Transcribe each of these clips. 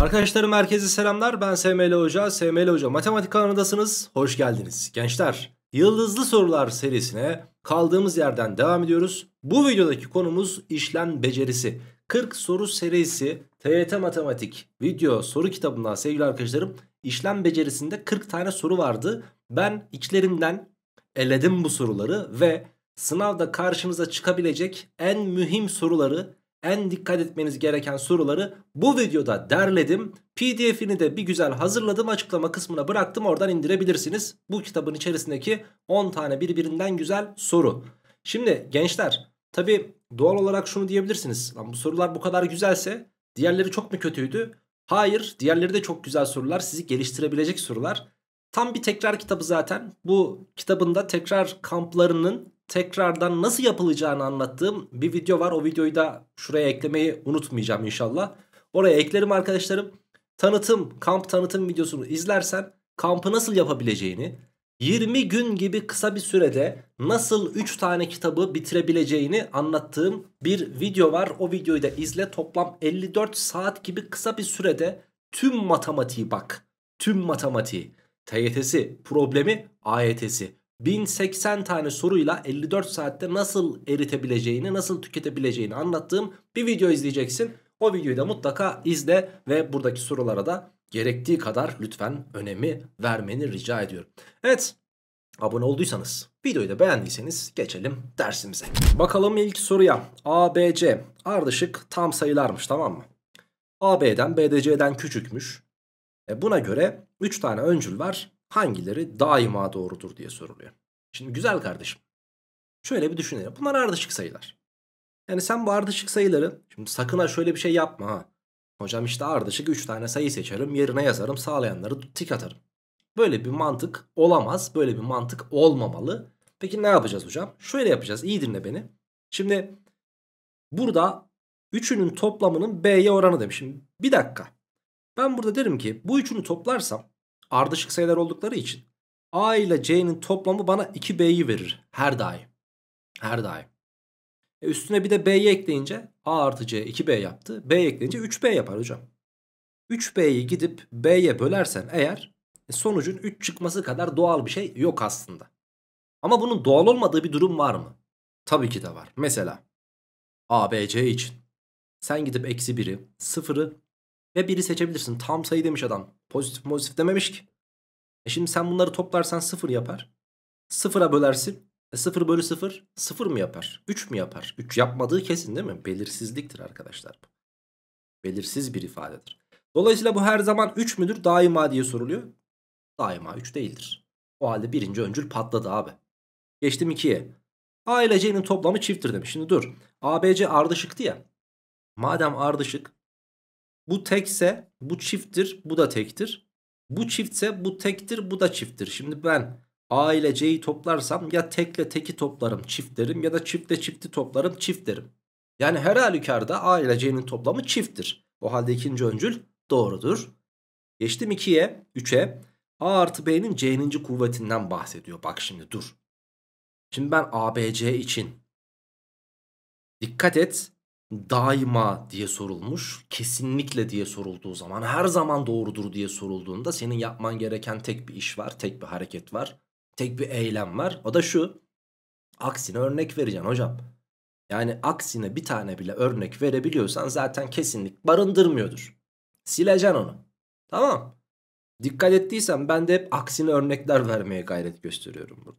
Arkadaşlarım herkese selamlar. Ben SML Hoca. SML Hoca Matematik kanalındasınız. Hoş geldiniz. Gençler, Yıldızlı Sorular serisine kaldığımız yerden devam ediyoruz. Bu videodaki konumuz işlem becerisi. 40 soru serisi TYT Matematik video soru kitabından sevgili arkadaşlarım işlem becerisinde 40 tane soru vardı. Ben içlerinden eledim bu soruları ve sınavda karşınıza çıkabilecek en mühim soruları en dikkat etmeniz gereken soruları bu videoda derledim. PDF'ini de bir güzel hazırladım açıklama kısmına bıraktım oradan indirebilirsiniz. Bu kitabın içerisindeki 10 tane birbirinden güzel soru. Şimdi gençler tabi doğal olarak şunu diyebilirsiniz. Lan bu sorular bu kadar güzelse diğerleri çok mu kötüydü? Hayır diğerleri de çok güzel sorular sizi geliştirebilecek sorular. Tam bir tekrar kitabı zaten. Bu kitabında tekrar kamplarının tekrardan nasıl yapılacağını anlattığım bir video var. O videoyu da şuraya eklemeyi unutmayacağım inşallah. Oraya eklerim arkadaşlarım. Tanıtım, kamp tanıtım videosunu izlersen kampı nasıl yapabileceğini, 20 gün gibi kısa bir sürede nasıl 3 tane kitabı bitirebileceğini anlattığım bir video var. O videoyu da izle. Toplam 54 saat gibi kısa bir sürede tüm matematiği bak. Tüm matematiği. TYT'si, problemi, AYT'si. 1080 tane soruyla 54 saatte nasıl eritebileceğini, nasıl tüketebileceğini anlattığım bir video izleyeceksin. O videoyu da mutlaka izle ve buradaki sorulara da gerektiği kadar lütfen önemi vermeni rica ediyorum. Evet abone olduysanız videoyu da beğendiyseniz geçelim dersimize. Bakalım ilk soruya A, B, C ardışık tam sayılarmış tamam mı? A, B'den AB'den BDC'den küçükmüş. E buna göre 3 tane öncül var hangileri daima doğrudur diye soruluyor. Şimdi güzel kardeşim. Şöyle bir düşünelim. Bunlar ardışık sayılar. Yani sen bu ardışık sayıların şimdi sakın ha şöyle bir şey yapma ha. Hocam işte ardışık 3 tane sayı seçerim yerine yazarım sağlayanları tik atarım. Böyle bir mantık olamaz. Böyle bir mantık olmamalı. Peki ne yapacağız hocam? Şöyle yapacağız. İyi dinle beni. Şimdi burada üçünün toplamının B'ye oranı demişim. Bir dakika. Ben burada derim ki bu üçünü toplarsam ardışık sayılar oldukları için A ile C'nin toplamı bana 2B'yi verir her daim. Her daim. E üstüne bir de B'yi ekleyince A artı C 2B yaptı. B ekleyince 3B yapar hocam. 3B'yi gidip B'ye bölersen eğer e, sonucun 3 çıkması kadar doğal bir şey yok aslında. Ama bunun doğal olmadığı bir durum var mı? Tabii ki de var. Mesela A, B, C için sen gidip eksi 1'i, 0'ı ve 1'i seçebilirsin. Tam sayı demiş adam. Pozitif pozitif dememiş ki. E şimdi sen bunları toplarsan 0 yapar. 0'a bölersin. E bölü 0 0 mı yapar? 3 mü yapar? 3 yapmadığı kesin değil mi? Belirsizliktir arkadaşlar bu. Belirsiz bir ifadedir. Dolayısıyla bu her zaman 3 müdür daima diye soruluyor. Daima 3 değildir. O halde birinci öncül patladı abi. Geçtim 2'ye. A ile C'nin toplamı çifttir demiş. Şimdi dur. ABC ardışıktı ya. Madem ardışık bu tekse bu çifttir bu da tektir. Bu çiftse bu tektir bu da çifttir. Şimdi ben A ile C'yi toplarsam ya tekle teki toplarım çift derim ya da çiftle çifti toplarım çift derim. Yani her halükarda A ile C'nin toplamı çifttir. O halde ikinci öncül doğrudur. Geçtim 2'ye 3'e. A artı B'nin C'ninci kuvvetinden bahsediyor. Bak şimdi dur. Şimdi ben ABC için dikkat et daima diye sorulmuş, kesinlikle diye sorulduğu zaman, her zaman doğrudur diye sorulduğunda senin yapman gereken tek bir iş var, tek bir hareket var, tek bir eylem var. O da şu. Aksine örnek vereceğim hocam. Yani aksine bir tane bile örnek verebiliyorsan zaten kesinlik barındırmıyordur. Sileceksin onu. Tamam. Dikkat ettiysen ben de hep aksine örnekler vermeye gayret gösteriyorum burada.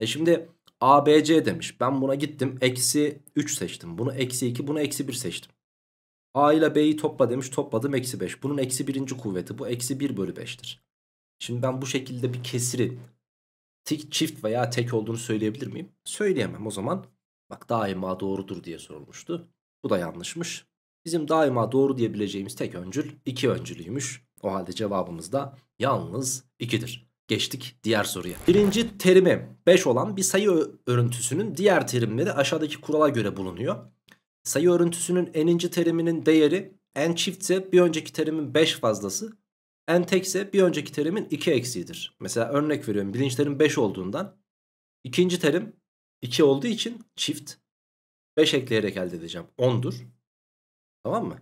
E şimdi ABC demiş. Ben buna gittim. Eksi 3 seçtim. Bunu eksi 2, bunu eksi 1 seçtim. A ile B'yi topla demiş. Topladım eksi 5. Bunun eksi 1. kuvveti. Bu eksi 1 bölü 5'tir. Şimdi ben bu şekilde bir kesirin tek, çift veya tek olduğunu söyleyebilir miyim? Söyleyemem. O zaman bak daima doğrudur diye sorulmuştu. Bu da yanlışmış. Bizim daima doğru diyebileceğimiz tek öncül 2 öncülüymüş. O halde cevabımız da yalnız 2'dir. Geçtik diğer soruya. Birinci terimi 5 olan bir sayı örüntüsünün diğer terimleri aşağıdaki kurala göre bulunuyor. Sayı örüntüsünün n'inci teriminin değeri n çiftse bir önceki terimin 5 fazlası. n tekse bir önceki terimin 2 eksiğidir. Mesela örnek veriyorum birinci terim 5 olduğundan ikinci terim 2 olduğu için çift 5 ekleyerek elde edeceğim 10'dur. Tamam mı?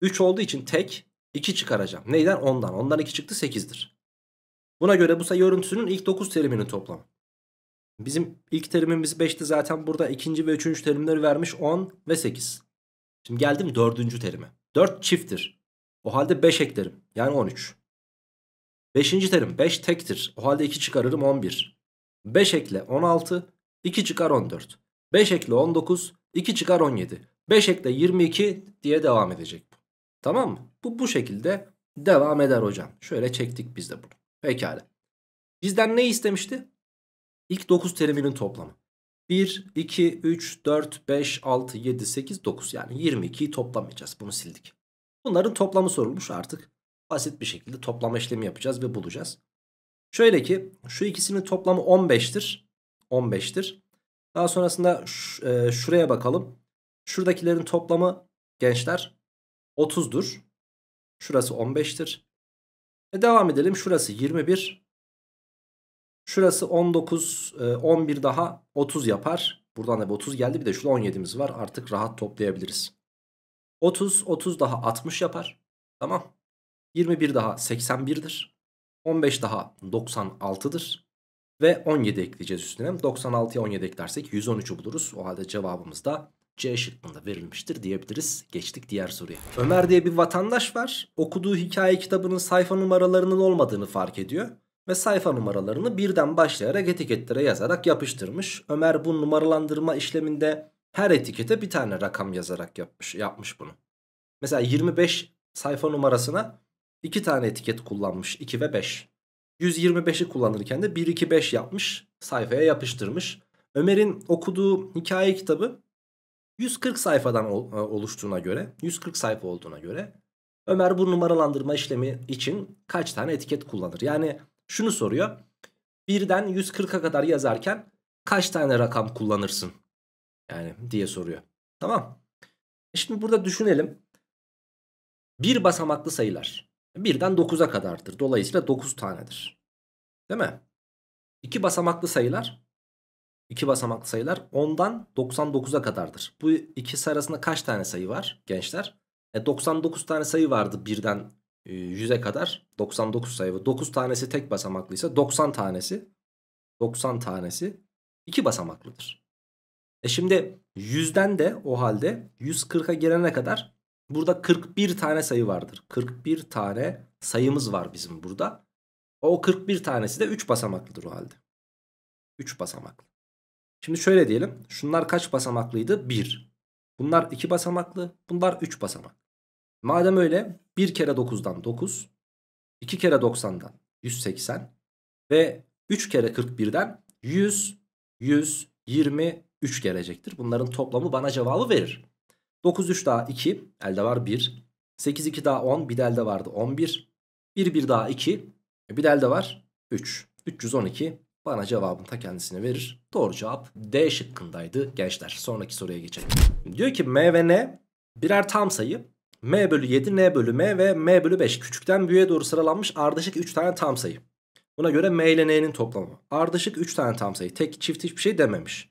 3 olduğu için tek 2 çıkaracağım. Neyden? 10'dan. 10'dan 2 çıktı 8'dir. Buna göre bu sayı örüntüsünün ilk 9 teriminin toplamı. Bizim ilk terimimiz 5'ti zaten burada ikinci ve üçüncü terimleri vermiş 10 ve 8. Şimdi geldim dördüncü terime. 4 çifttir. O halde 5 eklerim yani 13. Beşinci terim 5 tektir. O halde 2 çıkarırım 11. 5 ekle 16, 2 çıkar 14. 5 ekle 19, 2 çıkar 17. 5 ekle 22 diye devam edecek bu. Tamam mı? Bu bu şekilde devam eder hocam. Şöyle çektik biz de bunu. Pekala. Bizden ne istemişti? İlk 9 teriminin toplamı. 1, 2, 3, 4, 5, 6, 7, 8, 9 yani 22'yi toplamayacağız. Bunu sildik. Bunların toplamı sorulmuş artık. Basit bir şekilde toplama işlemi yapacağız ve bulacağız. Şöyle ki şu ikisinin toplamı 15'tir. 15'tir. Daha sonrasında e, şuraya bakalım. Şuradakilerin toplamı gençler 30'dur. Şurası 15'tir. E devam edelim. Şurası 21. Şurası 19, 11 e, daha 30 yapar. Buradan da 30 geldi. Bir de şurada 17'miz var. Artık rahat toplayabiliriz. 30, 30 daha 60 yapar. Tamam. 21 daha 81'dir. 15 daha 96'dır. Ve 17 ekleyeceğiz üstüne. 96'ya 17 eklersek 113'ü buluruz. O halde cevabımız da C şıkkında verilmiştir diyebiliriz. Geçtik diğer soruya. Ömer diye bir vatandaş var. Okuduğu hikaye kitabının sayfa numaralarının olmadığını fark ediyor. Ve sayfa numaralarını birden başlayarak etiketlere yazarak yapıştırmış. Ömer bu numaralandırma işleminde her etikete bir tane rakam yazarak yapmış, yapmış bunu. Mesela 25 sayfa numarasına 2 tane etiket kullanmış 2 ve 5. 125'i kullanırken de 1 2 5 yapmış sayfaya yapıştırmış. Ömer'in okuduğu hikaye kitabı 140 sayfadan e, oluştuğuna göre 140 sayfa olduğuna göre Ömer bu numaralandırma işlemi için kaç tane etiket kullanır? Yani şunu soruyor. Birden 140'a kadar yazarken kaç tane rakam kullanırsın? Yani diye soruyor. Tamam. E şimdi burada düşünelim. Bir basamaklı sayılar. Birden 9'a kadardır. Dolayısıyla 9 tanedir. Değil mi? İki basamaklı sayılar 2 basamaklı sayılar 10'dan 99'a kadardır. Bu ikisi arasında kaç tane sayı var gençler? E, 99 tane sayı vardı birden 100'e kadar 99 sayı var. 9 tanesi tek basamaklıysa 90 tanesi 90 tanesi iki basamaklıdır. E şimdi 100'den de o halde 140'a gelene kadar burada 41 tane sayı vardır. 41 tane sayımız var bizim burada. O 41 tanesi de 3 basamaklıdır o halde. 3 basamaklı. Şimdi şöyle diyelim. Şunlar kaç basamaklıydı? 1. Bunlar 2 basamaklı. Bunlar 3 basamak. Madem öyle 1 kere 9'dan 9. 2 kere 90'dan 180. Ve 3 kere 41'den 100, 123 gelecektir. Bunların toplamı bana cevabı verir. 9 3 daha 2 elde var 1. 8 2 daha 10 bir de elde vardı 11. 1 1 daha 2 bir de elde var 3. 312 bana cevabını ta kendisine verir. Doğru cevap D şıkkındaydı gençler. Sonraki soruya geçelim. Diyor ki M ve N birer tam sayı. M bölü 7, N bölü M ve M bölü 5 küçükten büyüğe doğru sıralanmış ardışık 3 tane tam sayı. Buna göre M ile N'nin toplamı. Ardışık 3 tane tam sayı. Tek çift hiçbir şey dememiş.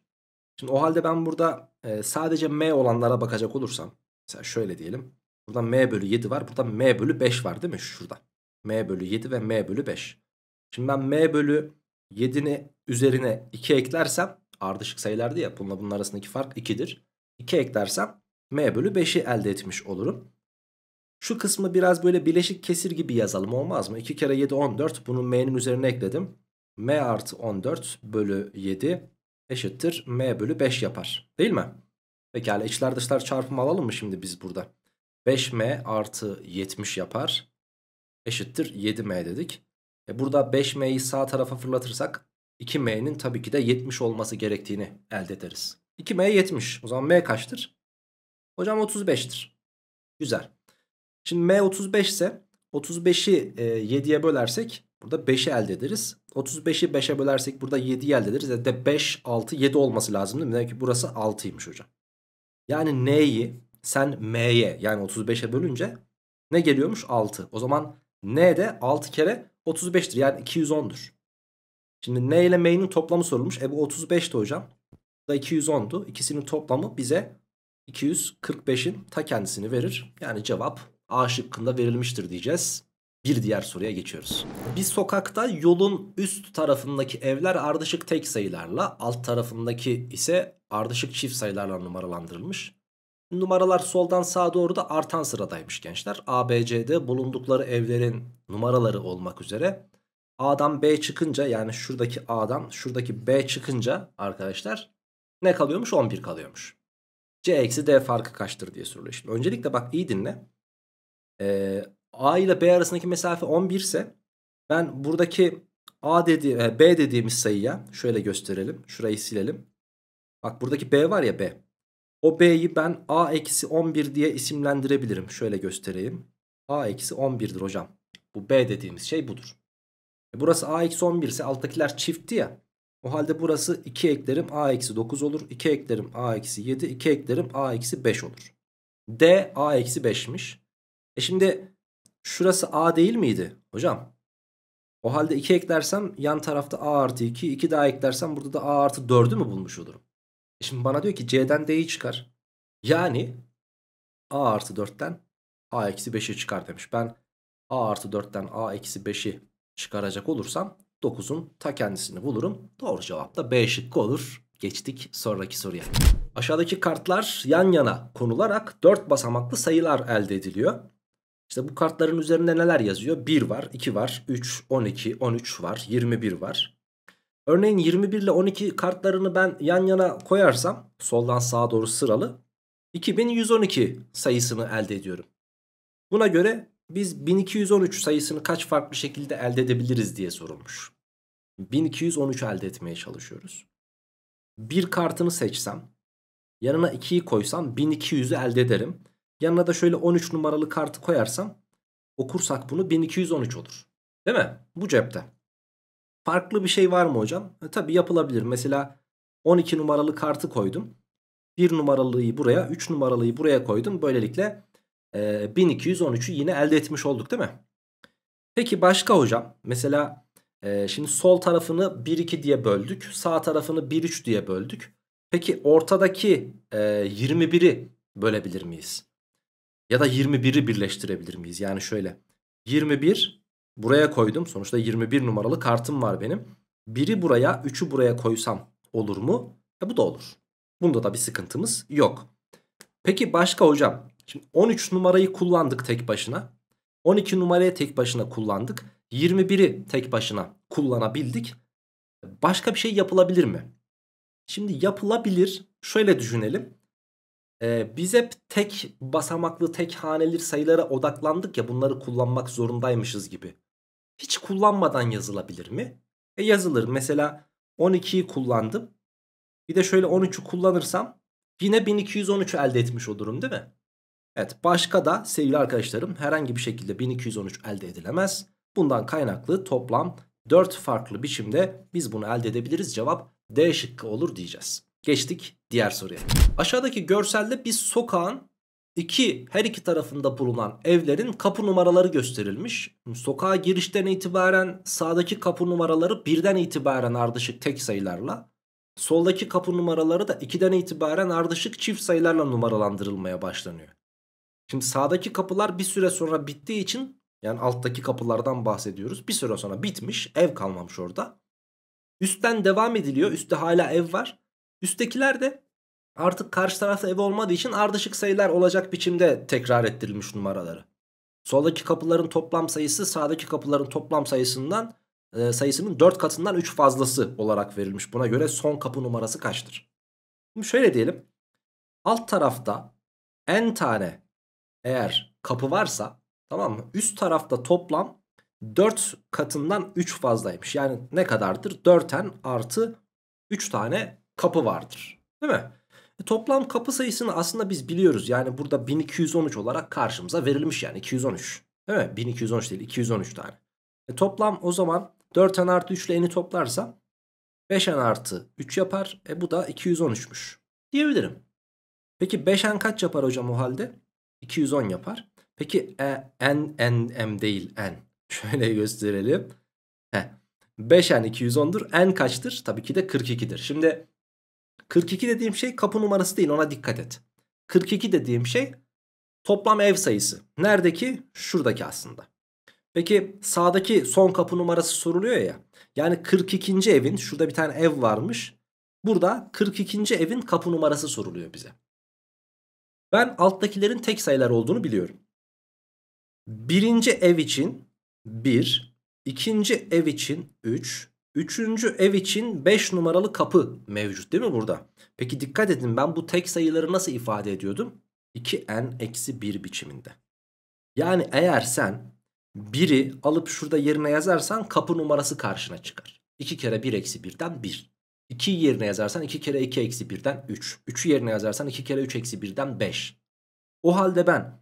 Şimdi o halde ben burada e, sadece M olanlara bakacak olursam. Mesela şöyle diyelim. Burada M bölü 7 var. Burada M bölü 5 var değil mi? Şurada. M bölü 7 ve M bölü 5. Şimdi ben M bölü 7'ni üzerine 2 eklersem ardışık sayılardı ya bununla bunun arasındaki fark 2'dir. 2 eklersem m bölü 5'i elde etmiş olurum. Şu kısmı biraz böyle bileşik kesir gibi yazalım olmaz mı? 2 kere 7 14 bunu m'nin üzerine ekledim. m artı 14 bölü 7 eşittir m bölü 5 yapar değil mi? Pekala içler dışlar çarpımı alalım mı şimdi biz burada? 5m artı 70 yapar eşittir 7m dedik. E burada 5m'yi sağ tarafa fırlatırsak 2m'nin tabii ki de 70 olması gerektiğini elde ederiz. 2m 70. O zaman m kaçtır? Hocam 35'tir. Güzel. Şimdi m 35 ise 35'i 7'ye e, bölersek burada 5'i elde ederiz. 35'i 5'e bölersek burada 7'yi elde ederiz. Yani e, de 5, 6, 7 olması lazım değil mi? Demek ki burası 6'ymış hocam. Yani n'yi sen m'ye yani 35'e bölünce ne geliyormuş? 6. O zaman n de 6 kere 35'tir yani 210'dur. Şimdi N ile M'nin toplamı sorulmuş. E bu 35'ti hocam. Bu da 210'du. İkisinin toplamı bize 245'in ta kendisini verir. Yani cevap A şıkkında verilmiştir diyeceğiz. Bir diğer soruya geçiyoruz. Bir sokakta yolun üst tarafındaki evler ardışık tek sayılarla, alt tarafındaki ise ardışık çift sayılarla numaralandırılmış numaralar soldan sağa doğru da artan sıradaymış gençler. A, B, C'de bulundukları evlerin numaraları olmak üzere. A'dan B çıkınca yani şuradaki A'dan şuradaki B çıkınca arkadaşlar ne kalıyormuş? 11 kalıyormuş. C eksi D farkı kaçtır diye soruluyor. Şimdi öncelikle bak iyi dinle. Ee, A ile B arasındaki mesafe 11 ise ben buradaki A dedi, e, B dediğimiz sayıya şöyle gösterelim. Şurayı silelim. Bak buradaki B var ya B. O B'yi ben A eksi 11 diye isimlendirebilirim. Şöyle göstereyim. A eksi 11'dir hocam. Bu B dediğimiz şey budur. E burası A eksi 11 ise alttakiler çiftti ya. O halde burası 2 eklerim A eksi 9 olur. 2 eklerim A eksi 7. 2 eklerim A eksi 5 olur. D A eksi 5'miş. E şimdi şurası A değil miydi hocam? O halde 2 eklersem yan tarafta A artı 2. 2 daha eklersem burada da A artı 4'ü mü bulmuş olurum? E, şimdi bana diyor ki C'den D'yi çıkar. Yani A artı 4'ten A eksi 5'i çıkar demiş. Ben A artı 4'ten A eksi 5'i çıkaracak olursam 9'un ta kendisini bulurum. Doğru cevap da B şıkkı olur. Geçtik sonraki soruya. Aşağıdaki kartlar yan yana konularak 4 basamaklı sayılar elde ediliyor. İşte bu kartların üzerinde neler yazıyor? 1 var, 2 var, 3, 12, 13 var, 21 var. Örneğin 21 ile 12 kartlarını ben yan yana koyarsam soldan sağa doğru sıralı 2112 sayısını elde ediyorum. Buna göre biz 1213 sayısını kaç farklı şekilde elde edebiliriz diye sorulmuş. 1213 elde etmeye çalışıyoruz. Bir kartını seçsem yanına 2'yi koysam 1200'ü elde ederim. Yanına da şöyle 13 numaralı kartı koyarsam okursak bunu 1213 olur. Değil mi? Bu cepte. Farklı bir şey var mı hocam? E, tabii yapılabilir. Mesela 12 numaralı kartı koydum. 1 numaralıyı buraya, 3 numaralıyı buraya koydum. Böylelikle e, 1213'ü yine elde etmiş olduk değil mi? Peki başka hocam? Mesela e, şimdi sol tarafını 1-2 diye böldük. Sağ tarafını 1-3 diye böldük. Peki ortadaki e, 21'i bölebilir miyiz? Ya da 21'i birleştirebilir miyiz? Yani şöyle 21 buraya koydum. Sonuçta 21 numaralı kartım var benim. Biri buraya, üçü buraya koysam olur mu? E bu da olur. Bunda da bir sıkıntımız yok. Peki başka hocam. Şimdi 13 numarayı kullandık tek başına. 12 numarayı tek başına kullandık. 21'i tek başına kullanabildik. Başka bir şey yapılabilir mi? Şimdi yapılabilir. Şöyle düşünelim. Ee, biz hep tek basamaklı tek haneli sayılara odaklandık ya bunları kullanmak zorundaymışız gibi hiç kullanmadan yazılabilir mi? E yazılır. Mesela 12'yi kullandım. Bir de şöyle 13'ü kullanırsam yine 1213 elde etmiş olurum değil mi? Evet başka da sevgili arkadaşlarım herhangi bir şekilde 1213 elde edilemez. Bundan kaynaklı toplam 4 farklı biçimde biz bunu elde edebiliriz. Cevap D şıkkı olur diyeceğiz. Geçtik diğer soruya. Aşağıdaki görselde bir sokağın İki, her iki tarafında bulunan evlerin kapı numaraları gösterilmiş. Sokağa girişten itibaren sağdaki kapı numaraları birden itibaren ardışık tek sayılarla. Soldaki kapı numaraları da 2'den itibaren ardışık çift sayılarla numaralandırılmaya başlanıyor. Şimdi sağdaki kapılar bir süre sonra bittiği için yani alttaki kapılardan bahsediyoruz. Bir süre sonra bitmiş ev kalmamış orada. Üstten devam ediliyor. Üstte hala ev var. Üsttekiler de Artık karşı tarafta ev olmadığı için ardışık sayılar olacak biçimde tekrar ettirilmiş numaraları. Soldaki kapıların toplam sayısı sağdaki kapıların toplam sayısından e, sayısının 4 katından 3 fazlası olarak verilmiş. Buna göre son kapı numarası kaçtır? Şimdi şöyle diyelim. Alt tarafta n tane eğer kapı varsa tamam mı? Üst tarafta toplam 4 katından 3 fazlaymış. Yani ne kadardır? 4n artı 3 tane kapı vardır. Değil mi? E, toplam kapı sayısını aslında biz biliyoruz. Yani burada 1213 olarak karşımıza verilmiş yani 213. Değil mi? 1213 değil 213 tane. E toplam o zaman 4 n artı 3 ile n'i toplarsa 5 n artı 3 yapar. E bu da 213'müş diyebilirim. Peki 5 n kaç yapar hocam o halde? 210 yapar. Peki e, n, n, m değil n. Şöyle gösterelim. Heh. 5n 210'dur. n kaçtır? Tabii ki de 42'dir. Şimdi 42 dediğim şey kapı numarası değil ona dikkat et. 42 dediğim şey toplam ev sayısı. Neredeki? Şuradaki aslında. Peki sağdaki son kapı numarası soruluyor ya. Yani 42. evin şurada bir tane ev varmış. Burada 42. evin kapı numarası soruluyor bize. Ben alttakilerin tek sayılar olduğunu biliyorum. Birinci ev için 1, ikinci ev için 3, Üçüncü ev için 5 numaralı kapı mevcut değil mi burada? Peki dikkat edin ben bu tek sayıları nasıl ifade ediyordum? 2n-1 biçiminde. Yani eğer sen biri alıp şurada yerine yazarsan kapı numarası karşına çıkar. 2 kere 1 eksi 1'den 1. 2 yerine yazarsan 2 kere 2 eksi 1'den 3. 3'ü yerine yazarsan 2 kere 3 eksi 1'den 5. O halde ben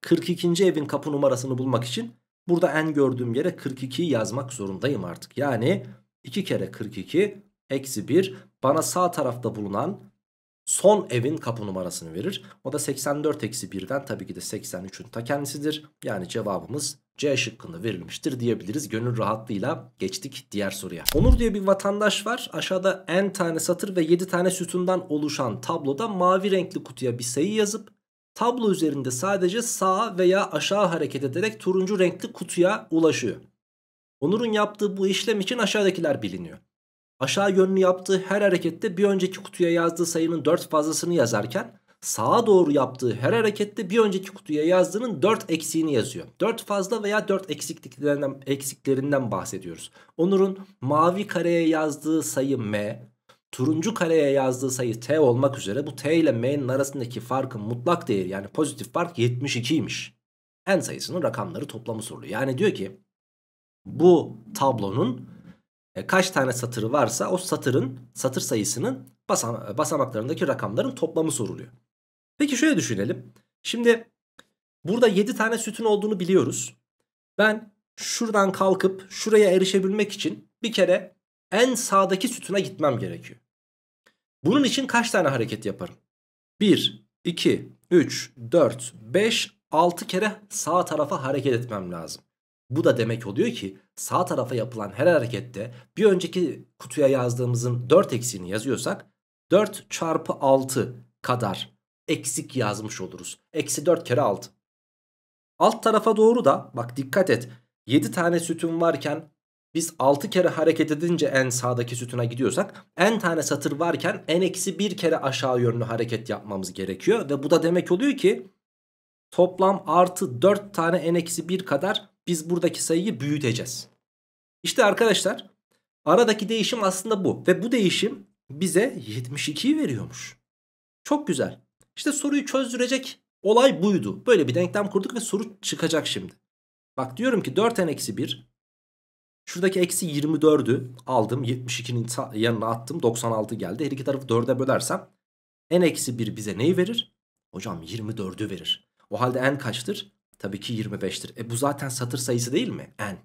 42. evin kapı numarasını bulmak için Burada n gördüğüm yere 42'yi yazmak zorundayım artık. Yani 2 kere 42 eksi 1 bana sağ tarafta bulunan son evin kapı numarasını verir. O da 84 eksi 1'den tabii ki de 83'ün ta kendisidir. Yani cevabımız C şıkkında verilmiştir diyebiliriz. Gönül rahatlığıyla geçtik diğer soruya. Onur diye bir vatandaş var. Aşağıda n tane satır ve 7 tane sütundan oluşan tabloda mavi renkli kutuya bir sayı yazıp tablo üzerinde sadece sağa veya aşağı hareket ederek turuncu renkli kutuya ulaşıyor. Onur'un yaptığı bu işlem için aşağıdakiler biliniyor. Aşağı yönlü yaptığı her harekette bir önceki kutuya yazdığı sayının 4 fazlasını yazarken sağa doğru yaptığı her harekette bir önceki kutuya yazdığının 4 eksiğini yazıyor. 4 fazla veya 4 eksikliklerinden, eksiklerinden bahsediyoruz. Onur'un mavi kareye yazdığı sayı M, turuncu kareye yazdığı sayı t olmak üzere bu t ile m'nin arasındaki farkın mutlak değeri yani pozitif fark 72'ymiş. N sayısının rakamları toplamı soruluyor. Yani diyor ki bu tablonun e, kaç tane satırı varsa o satırın satır sayısının basam e, basamaklarındaki rakamların toplamı soruluyor. Peki şöyle düşünelim. Şimdi burada 7 tane sütun olduğunu biliyoruz. Ben şuradan kalkıp şuraya erişebilmek için bir kere en sağdaki sütuna gitmem gerekiyor. Bunun için kaç tane hareket yaparım? 1, 2, 3, 4, 5, 6 kere sağ tarafa hareket etmem lazım. Bu da demek oluyor ki sağ tarafa yapılan her harekette bir önceki kutuya yazdığımızın 4 eksiğini yazıyorsak 4 çarpı 6 kadar eksik yazmış oluruz. Eksi 4 kere 6. Alt tarafa doğru da bak dikkat et 7 tane sütun varken biz 6 kere hareket edince en sağdaki sütuna gidiyorsak en tane satır varken n eksi 1 kere aşağı yönlü hareket yapmamız gerekiyor. Ve bu da demek oluyor ki toplam artı 4 tane n eksi 1 kadar biz buradaki sayıyı büyüteceğiz. İşte arkadaşlar aradaki değişim aslında bu. Ve bu değişim bize 72'yi veriyormuş. Çok güzel. İşte soruyu çözdürecek olay buydu. Böyle bir denklem kurduk ve soru çıkacak şimdi. Bak diyorum ki 4n-1 Şuradaki eksi 24'ü aldım. 72'nin yanına attım. 96 geldi. Her iki tarafı 4'e bölersem n eksi 1 bize neyi verir? Hocam 24'ü verir. O halde n kaçtır? Tabii ki 25'tir. E bu zaten satır sayısı değil mi? n.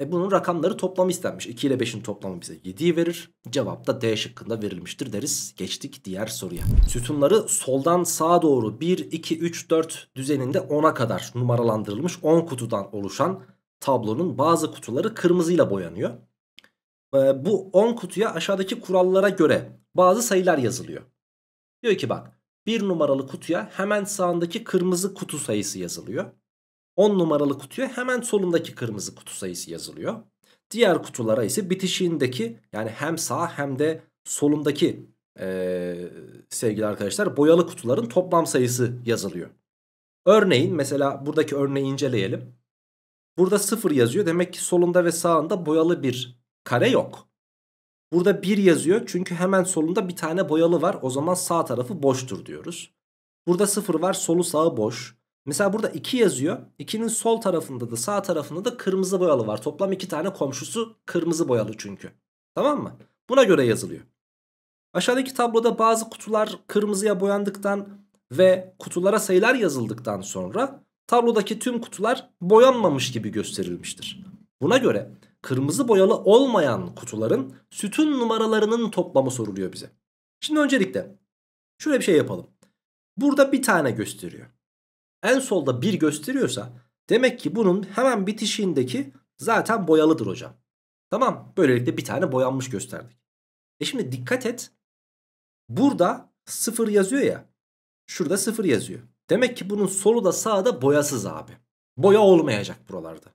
E bunun rakamları toplamı istenmiş. 2 ile 5'in toplamı bize 7'yi verir. Cevap da D şıkkında verilmiştir deriz. Geçtik diğer soruya. Sütunları soldan sağa doğru 1, 2, 3, 4 düzeninde 10'a kadar numaralandırılmış 10 kutudan oluşan tablonun bazı kutuları kırmızıyla boyanıyor. Ee, bu 10 kutuya aşağıdaki kurallara göre bazı sayılar yazılıyor. Diyor ki bak 1 numaralı kutuya hemen sağındaki kırmızı kutu sayısı yazılıyor. 10 numaralı kutuya hemen solundaki kırmızı kutu sayısı yazılıyor. Diğer kutulara ise bitişiğindeki yani hem sağ hem de solundaki e, sevgili arkadaşlar boyalı kutuların toplam sayısı yazılıyor. Örneğin mesela buradaki örneği inceleyelim. Burada 0 yazıyor. Demek ki solunda ve sağında boyalı bir kare yok. Burada 1 yazıyor. Çünkü hemen solunda bir tane boyalı var. O zaman sağ tarafı boştur diyoruz. Burada 0 var. Solu sağı boş. Mesela burada 2 yazıyor. 2'nin sol tarafında da sağ tarafında da kırmızı boyalı var. Toplam 2 tane komşusu kırmızı boyalı çünkü. Tamam mı? Buna göre yazılıyor. Aşağıdaki tabloda bazı kutular kırmızıya boyandıktan ve kutulara sayılar yazıldıktan sonra tablodaki tüm kutular boyanmamış gibi gösterilmiştir. Buna göre kırmızı boyalı olmayan kutuların sütun numaralarının toplamı soruluyor bize. Şimdi öncelikle şöyle bir şey yapalım. Burada bir tane gösteriyor. En solda bir gösteriyorsa demek ki bunun hemen bitişiğindeki zaten boyalıdır hocam. Tamam böylelikle bir tane boyanmış gösterdik. E şimdi dikkat et. Burada sıfır yazıyor ya. Şurada sıfır yazıyor. Demek ki bunun solu da sağı da boyasız abi. Boya olmayacak buralarda.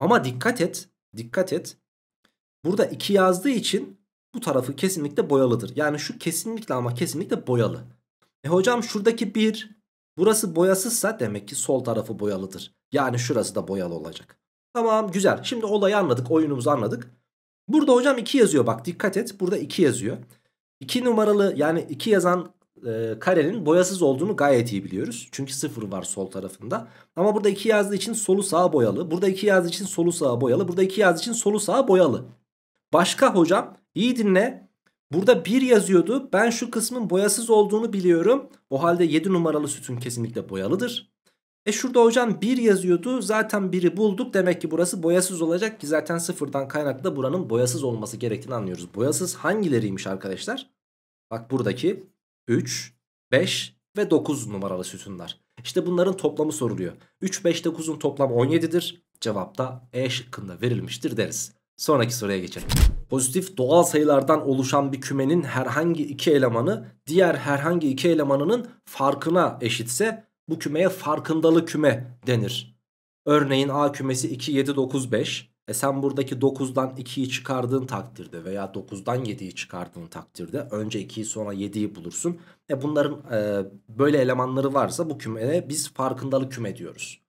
Ama dikkat et. Dikkat et. Burada 2 yazdığı için bu tarafı kesinlikle boyalıdır. Yani şu kesinlikle ama kesinlikle boyalı. E hocam şuradaki 1 burası boyasızsa demek ki sol tarafı boyalıdır. Yani şurası da boyalı olacak. Tamam güzel. Şimdi olayı anladık. Oyunumuzu anladık. Burada hocam 2 yazıyor bak dikkat et. Burada 2 yazıyor. 2 numaralı yani 2 yazan e, karenin boyasız olduğunu gayet iyi biliyoruz. Çünkü sıfır var sol tarafında. Ama burada 2 yazdığı için solu sağa boyalı. Burada 2 yazdığı için solu sağa boyalı. Burada 2 yazdığı için solu sağa boyalı. Başka hocam iyi dinle. Burada 1 yazıyordu. Ben şu kısmın boyasız olduğunu biliyorum. O halde 7 numaralı sütun kesinlikle boyalıdır. E şurada hocam 1 yazıyordu. Zaten 1'i bulduk. Demek ki burası boyasız olacak ki zaten sıfırdan kaynaklı da buranın boyasız olması gerektiğini anlıyoruz. Boyasız hangileriymiş arkadaşlar? Bak buradaki 3, 5 ve 9 numaralı sütunlar. İşte bunların toplamı soruluyor. 3, 5, 9'un toplam 17'dir. Cevap da E şıkkında verilmiştir deriz. Sonraki soruya geçelim. Pozitif doğal sayılardan oluşan bir kümenin herhangi iki elemanı diğer herhangi iki elemanının farkına eşitse bu kümeye farkındalı küme denir. Örneğin A kümesi 2, 7, 9, 5. E sen buradaki 9'dan 2'yi çıkardığın takdirde veya 9'dan 7'yi çıkardığın takdirde önce 2'yi sonra 7'yi bulursun. E bunların e, böyle elemanları varsa bu kümeye biz farkındalık küme diyoruz.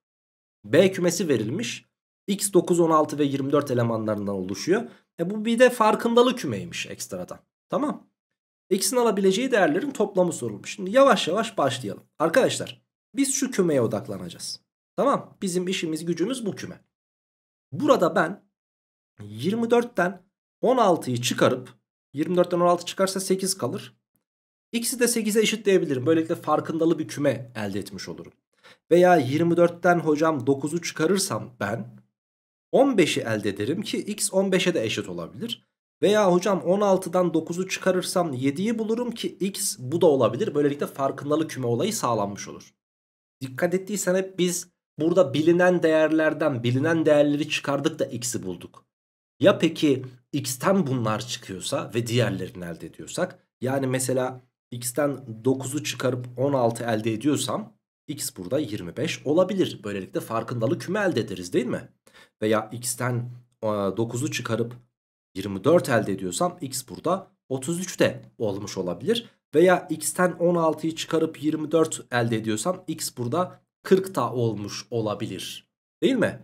B kümesi verilmiş. X 9, 16 ve 24 elemanlarından oluşuyor. E bu bir de farkındalık kümeymiş ekstradan. Tamam. X'in alabileceği değerlerin toplamı sorulmuş. Şimdi yavaş yavaş başlayalım. Arkadaşlar biz şu kümeye odaklanacağız. Tamam. Bizim işimiz gücümüz bu küme. Burada ben 24'ten 16'yı çıkarıp 24'ten 16 çıkarsa 8 kalır. X'i de 8'e eşitleyebilirim. Böylelikle farkındalı bir küme elde etmiş olurum. Veya 24'ten hocam 9'u çıkarırsam ben 15'i elde ederim ki x 15'e de eşit olabilir. Veya hocam 16'dan 9'u çıkarırsam 7'yi bulurum ki x bu da olabilir. Böylelikle farkındalı küme olayı sağlanmış olur. Dikkat ettiysen hep biz Burada bilinen değerlerden bilinen değerleri çıkardık da x'i bulduk. Ya peki x'ten bunlar çıkıyorsa ve diğerlerini elde ediyorsak yani mesela x'ten 9'u çıkarıp 16 elde ediyorsam x burada 25 olabilir. Böylelikle farkındalık küme elde ederiz değil mi? Veya x'ten 9'u e, çıkarıp 24 elde ediyorsam x burada 33 de olmuş olabilir. Veya x'ten 16'yı çıkarıp 24 elde ediyorsam x burada 40 da olmuş olabilir. Değil mi?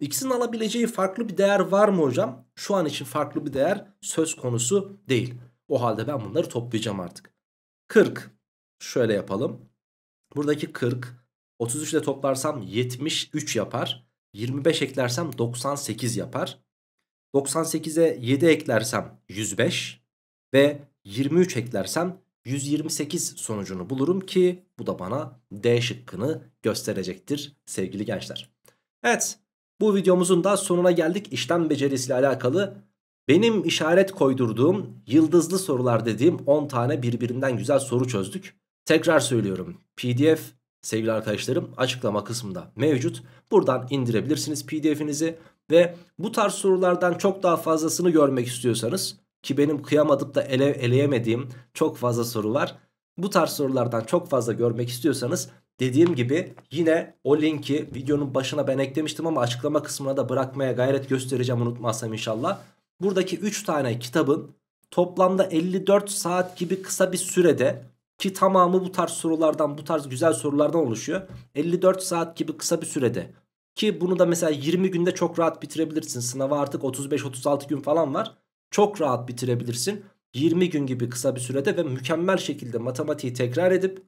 İkisinin alabileceği farklı bir değer var mı hocam? Şu an için farklı bir değer söz konusu değil. O halde ben bunları toplayacağım artık. 40 şöyle yapalım. Buradaki 40 33 ile toplarsam 73 yapar. 25 eklersem 98 yapar. 98'e 7 eklersem 105 ve 23 eklersem 128 sonucunu bulurum ki bu da bana D şıkkını gösterecektir sevgili gençler. Evet bu videomuzun da sonuna geldik işlem becerisiyle alakalı. Benim işaret koydurduğum yıldızlı sorular dediğim 10 tane birbirinden güzel soru çözdük. Tekrar söylüyorum pdf sevgili arkadaşlarım açıklama kısmında mevcut. Buradan indirebilirsiniz pdf'inizi ve bu tarz sorulardan çok daha fazlasını görmek istiyorsanız ki benim kıyamadıp da ele, eleyemediğim çok fazla soru var. Bu tarz sorulardan çok fazla görmek istiyorsanız dediğim gibi yine o linki videonun başına ben eklemiştim ama açıklama kısmına da bırakmaya gayret göstereceğim unutmazsam inşallah. Buradaki 3 tane kitabın toplamda 54 saat gibi kısa bir sürede ki tamamı bu tarz sorulardan bu tarz güzel sorulardan oluşuyor. 54 saat gibi kısa bir sürede ki bunu da mesela 20 günde çok rahat bitirebilirsin. Sınava artık 35-36 gün falan var. Çok rahat bitirebilirsin. 20 gün gibi kısa bir sürede ve mükemmel şekilde matematiği tekrar edip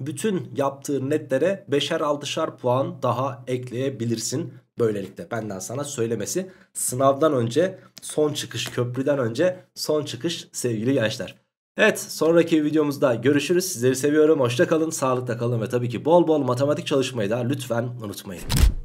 bütün yaptığın netlere beşer altışar puan daha ekleyebilirsin. Böylelikle benden sana söylemesi sınavdan önce son çıkış köprüden önce son çıkış sevgili gençler. Evet sonraki videomuzda görüşürüz. Sizleri seviyorum. Hoşçakalın. kalın, sağlıkla kalın ve tabii ki bol bol matematik çalışmayı da lütfen unutmayın.